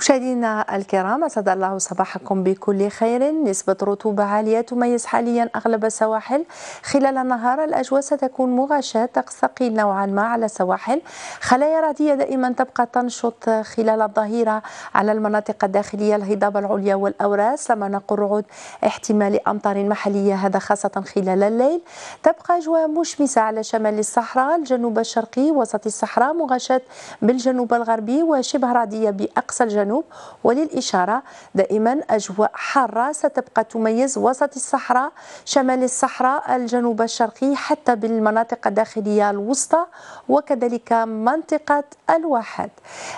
مشاهدينا الكرام أسعد الله صباحكم بكل خير نسبة رطوبة عالية تميز حاليا أغلب السواحل خلال النهار الأجواء ستكون مغشاة طقس ثقيل نوعا ما على السواحل خلايا رعدية دائما تبقى تنشط خلال الظهيرة على المناطق الداخلية الهضاب العليا والأوراس لما نقول رعود احتمال أمطار محلية هذا خاصة خلال الليل تبقى أجواء مشمسة على شمال الصحراء الجنوب الشرقي وسط الصحراء مغشاة بالجنوب الغربي وشبه رعدية بأقصى الجنوب الجنوب وللإشارة دائما أجواء حارة ستبقى تميز وسط الصحراء شمال الصحراء الجنوب الشرقي حتى بالمناطق الداخلية الوسطى وكذلك منطقة الواحد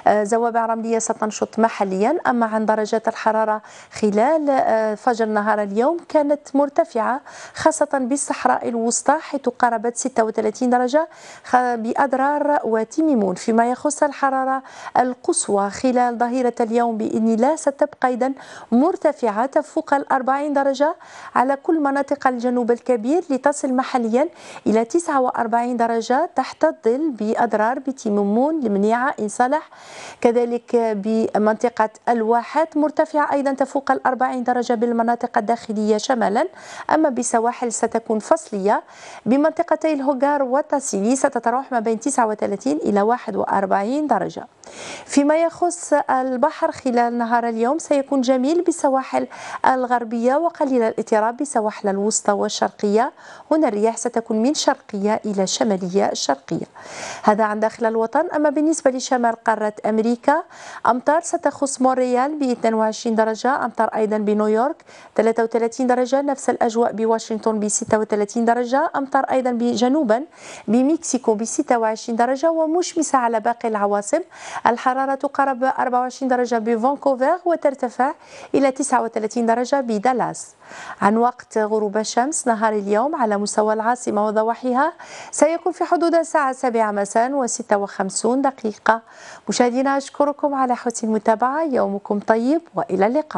آه، زوابع رملية ستنشط محليا أما عن درجات الحرارة خلال آه، فجر نهار اليوم كانت مرتفعة خاصة بالصحراء الوسطى حيث قربت 36 درجة بأضرار وتيميمون فيما يخص الحرارة القصوى خلال ظهيرة اليوم بإذن الله ستبقى إذا مرتفعة تفوق ال 40 درجة على كل مناطق الجنوب الكبير لتصل محليا إلى 49 درجة تحت الظل بأضرار بتيمون المنيعة إن صلح كذلك بمنطقة الواحات مرتفعة أيضا تفوق ال 40 درجة بالمناطق الداخلية شمالا أما بسواحل ستكون فصلية بمنطقتي الهوغار وتاسيلي ستتراوح ما بين 39 إلى 41 درجة فيما يخص البحر خلال نهار اليوم سيكون جميل بسواحل الغربية وقليل الاضطراب بسواحل الوسطى والشرقية هنا الرياح ستكون من شرقية إلى شمالية شرقية هذا عن داخل الوطن أما بالنسبة لشمال قارة أمريكا أمطار ستخص مونريال ب 22 درجة أمطار أيضا بنيويورك 33 درجة نفس الأجواء بواشنطن ب 36 درجة أمطار أيضا بجنوبا بمكسيكو ب 26 درجة ومشمسة على باقي العواصم الحرارة تقارب 24 درجة بفانكوفر وترتفع إلى 39 درجة بدالاس عن وقت غروب الشمس نهار اليوم على مستوى العاصمة وضواحيها سيكون في حدود الساعة 7 مساء و56 دقيقة مشاهدينا أشكركم على حسن المتابعة يومكم طيب وإلى اللقاء